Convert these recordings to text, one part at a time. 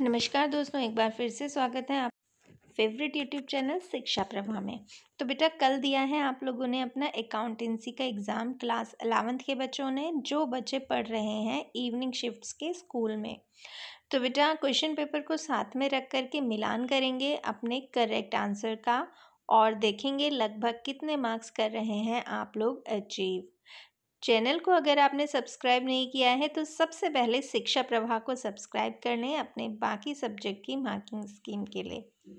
नमस्कार दोस्तों एक बार फिर से स्वागत है आप फेवरेट यूट्यूब चैनल शिक्षा प्रभा में तो बेटा कल दिया है आप लोगों ने अपना अकाउंटेंसी का एग्ज़ाम क्लास अलेवंथ के बच्चों ने जो बच्चे पढ़ रहे हैं इवनिंग शिफ्ट्स के स्कूल में तो बेटा क्वेश्चन पेपर को साथ में रख कर के मिलान करेंगे अपने करेक्ट आंसर का और देखेंगे लगभग कितने मार्क्स कर रहे हैं आप लोग अचीव चैनल को अगर आपने सब्सक्राइब नहीं किया है तो सबसे पहले शिक्षा प्रवाह को सब्सक्राइब कर लें अपने बाकी सब्जेक्ट की मार्किंग स्कीम के लिए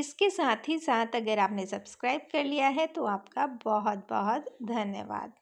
इसके साथ ही साथ अगर आपने सब्सक्राइब कर लिया है तो आपका बहुत बहुत धन्यवाद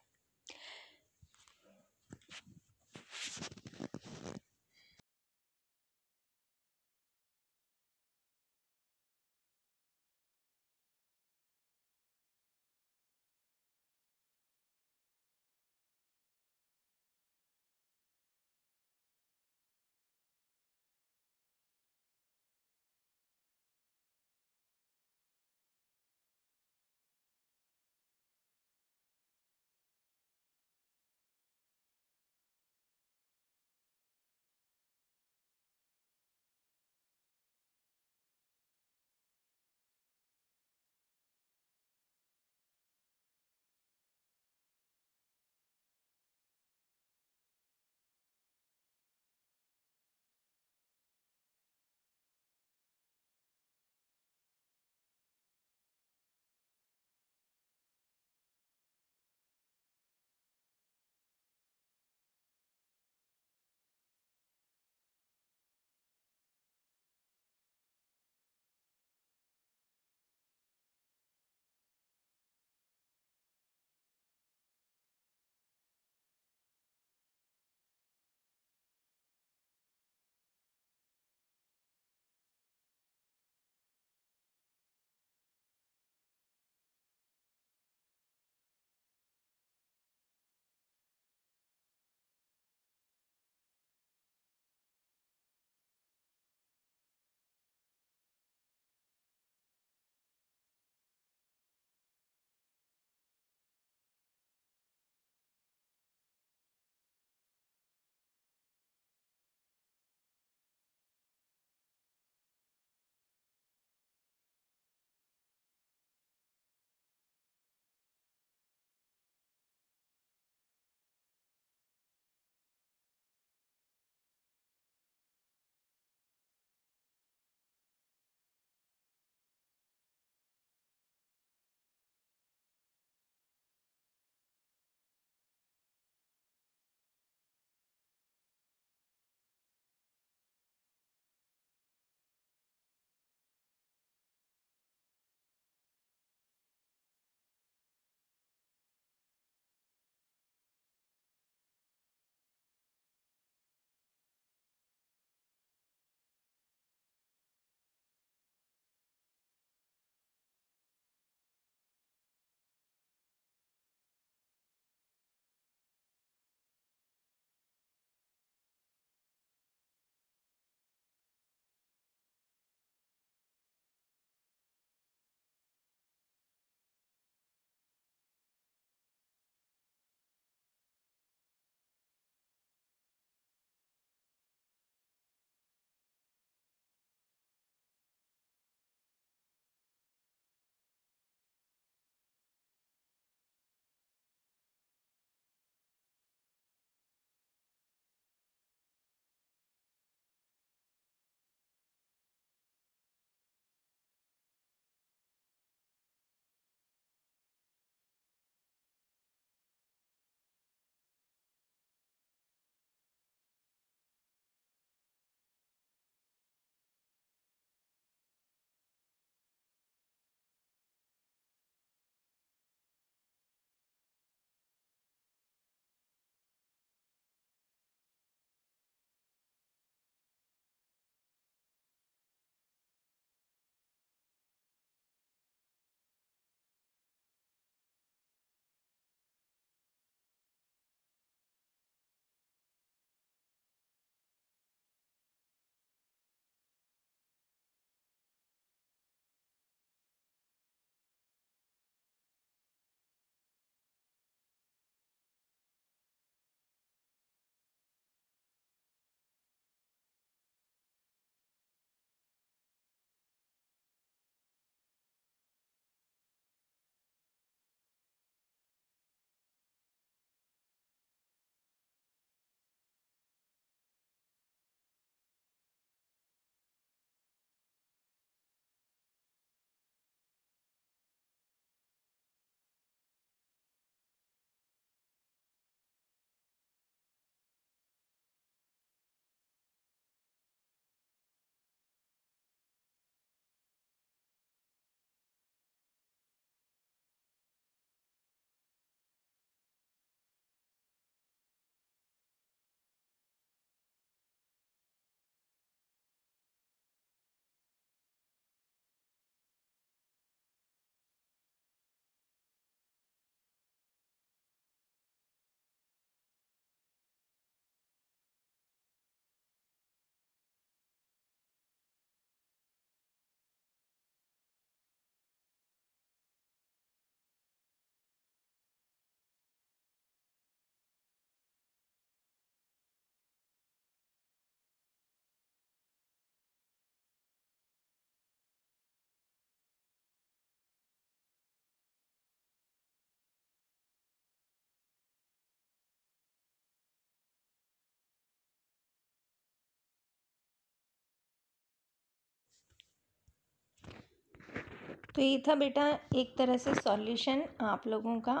तो ये था बेटा एक तरह से सॉल्यूशन आप लोगों का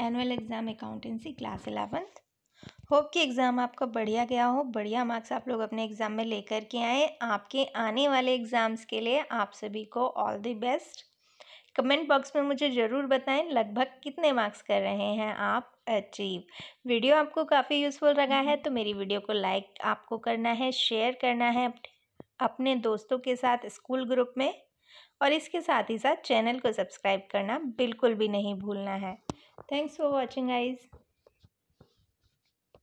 annual exam accountancy class eleventh hope कि एग्ज़ाम आपका बढ़िया गया हो बढ़िया मार्क्स आप लोग अपने एग्ज़ाम में लेकर के आए आपके आने वाले एग्ज़ाम्स के लिए आप सभी को all the best comment box में मुझे ज़रूर बताएं लगभग कितने मार्क्स कर रहे हैं आप अचीव वीडियो आपको काफ़ी यूज़फुल लगा है तो मेरी वीडियो को लाइक आपको करना है शेयर करना है अपने दोस्तों के साथ स्कूल ग्रुप में और इसके साथ ही साथ चैनल को सब्सक्राइब करना बिल्कुल भी नहीं भूलना है थैंक्स फॉर वॉचिंग आइज़